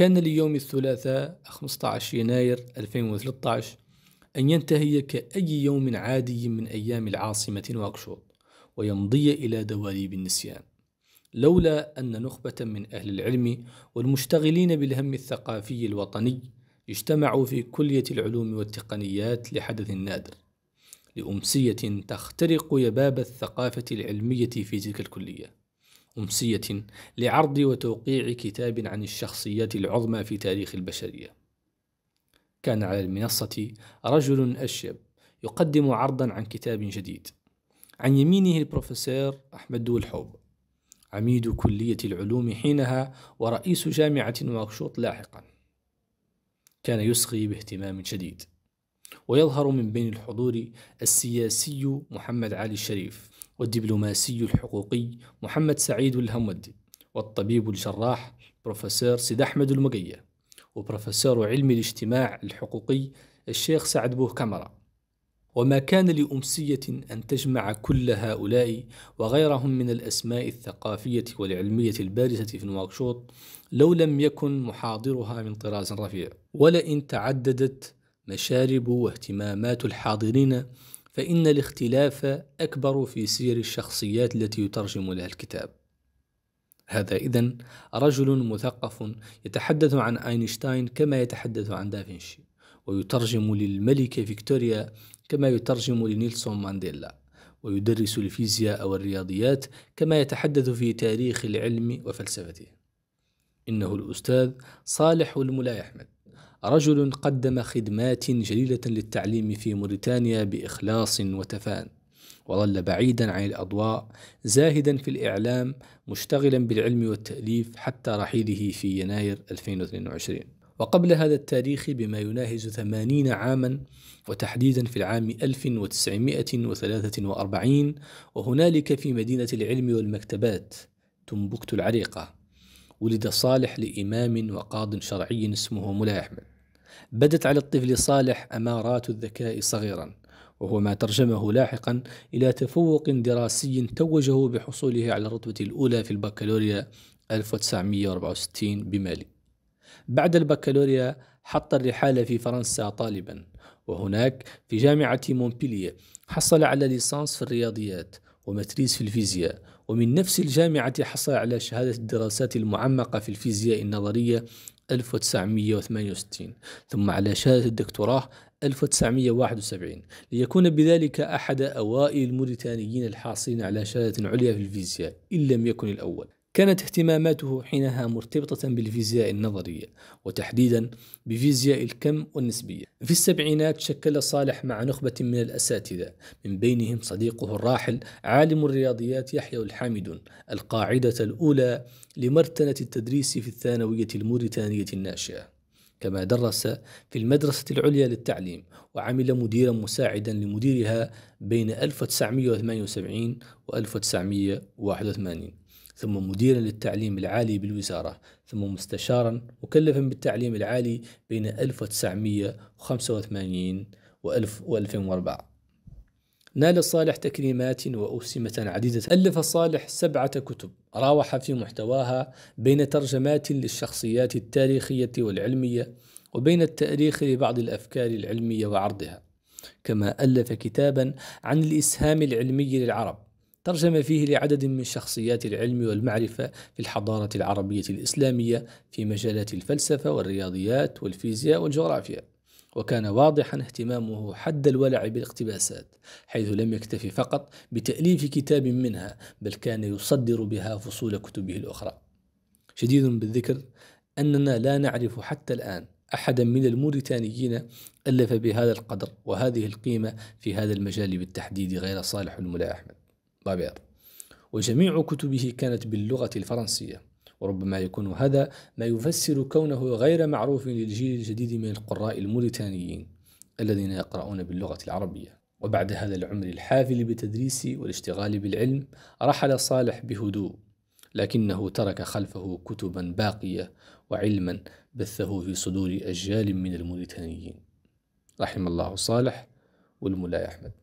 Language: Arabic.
كان ليوم الثلاثاء 15 يناير 2013 أن ينتهي كأي يوم عادي من أيام العاصمة نواكشوط ويمضي إلى دواليب النسيان لولا أن نخبة من أهل العلم والمشتغلين بالهم الثقافي الوطني اجتمعوا في كلية العلوم والتقنيات لحدث نادر لأمسية تخترق يباب الثقافة العلمية في تلك الكلية أمسية لعرض وتوقيع كتاب عن الشخصيات العظمى في تاريخ البشرية. كان على المنصة رجل أشيب يقدم عرضا عن كتاب جديد. عن يمينه البروفيسور أحمد دولحوب عميد كلية العلوم حينها ورئيس جامعة واكشوط لاحقا كان يصغي باهتمام شديد ويظهر من بين الحضور السياسي محمد علي الشريف والدبلوماسي الحقوقي محمد سعيد الهمودي والطبيب الجراح بروفيسور سيد أحمد المقية وبروفيسور علم الاجتماع الحقوقي الشيخ سعد بوه كامرا وما كان لأمسية أن تجمع كل هؤلاء وغيرهم من الأسماء الثقافية والعلمية البارزة في نواكشوط لو لم يكن محاضرها من طراز رفيع ولئن تعددت مشارب واهتمامات الحاضرين فإن الاختلاف أكبر في سير الشخصيات التي يترجم لها الكتاب هذا إذن رجل مثقف يتحدث عن أينشتاين كما يتحدث عن دافنشي ويترجم للملكة فيكتوريا كما يترجم لنيلسون مانديلا ويدرس الفيزياء والرياضيات كما يتحدث في تاريخ العلم وفلسفته إنه الأستاذ صالح الملاي أحمد رجل قدم خدمات جليلة للتعليم في موريتانيا بإخلاص وتفان وظل بعيدا عن الأضواء زاهدا في الإعلام مشتغلا بالعلم والتأليف حتى رحيله في يناير 2022 وقبل هذا التاريخ بما يناهز 80 عاما وتحديدا في العام 1943 وهنالك في مدينة العلم والمكتبات تنبكت العريقة ولد صالح لإمام وقاض شرعي اسمه ملا أحمد بدت على الطفل صالح أمارات الذكاء صغيرا وهو ما ترجمه لاحقا إلى تفوق دراسي توجه بحصوله على الرتبة الأولى في البكالوريا 1964 بمالي بعد البكالوريا حط الرحالة في فرنسا طالبا وهناك في جامعة مونبيليه حصل على ليسانس في الرياضيات ومتريس في الفيزياء ومن نفس الجامعة حصل على شهادة الدراسات المعمقة في الفيزياء النظرية 1968 ثم على شهادة الدكتوراه 1971 ليكون بذلك أحد أوائل الموريتانيين الحاصلين على شهادة عليا في الفيزياء إن لم يكن الأول كانت اهتماماته حينها مرتبطة بالفيزياء النظرية وتحديدا بفيزياء الكم والنسبية في السبعينات شكل صالح مع نخبة من الأساتذة من بينهم صديقه الراحل عالم الرياضيات يحيى الحامد القاعدة الأولى لمرتنة التدريس في الثانوية الموريتانية الناشئة كما درس في المدرسة العليا للتعليم وعمل مديرا مساعدا لمديرها بين 1978 و 1981 ثم مديرا للتعليم العالي بالوزارة ثم مستشارا مكلفا بالتعليم العالي بين 1985 و 2004 نال صالح تكريمات وأوسمة عديدة ألف صالح سبعة كتب راوح في محتواها بين ترجمات للشخصيات التاريخية والعلمية وبين التاريخ لبعض الأفكار العلمية وعرضها كما ألف كتابا عن الإسهام العلمي للعرب ترجم فيه لعدد من شخصيات العلم والمعرفة في الحضارة العربية الإسلامية في مجالات الفلسفة والرياضيات والفيزياء والجغرافيا وكان واضحا اهتمامه حد الولع بالاقتباسات حيث لم يكتف فقط بتأليف كتاب منها بل كان يصدر بها فصول كتبه الأخرى شديد بالذكر أننا لا نعرف حتى الآن أحدا من الموريتانيين ألف بهذا القدر وهذه القيمة في هذا المجال بالتحديد غير صالح الملا أحمد بابير وجميع كتبه كانت باللغة الفرنسية وربما يكون هذا ما يفسر كونه غير معروف للجيل الجديد من القراء الموريتانيين الذين يقرؤون باللغة العربية وبعد هذا العمر الحافل بالتدريس والاشتغال بالعلم رحل صالح بهدوء لكنه ترك خلفه كتبا باقية وعلما بثه في صدور أجيال من الموريتانيين رحم الله صالح والملاي أحمد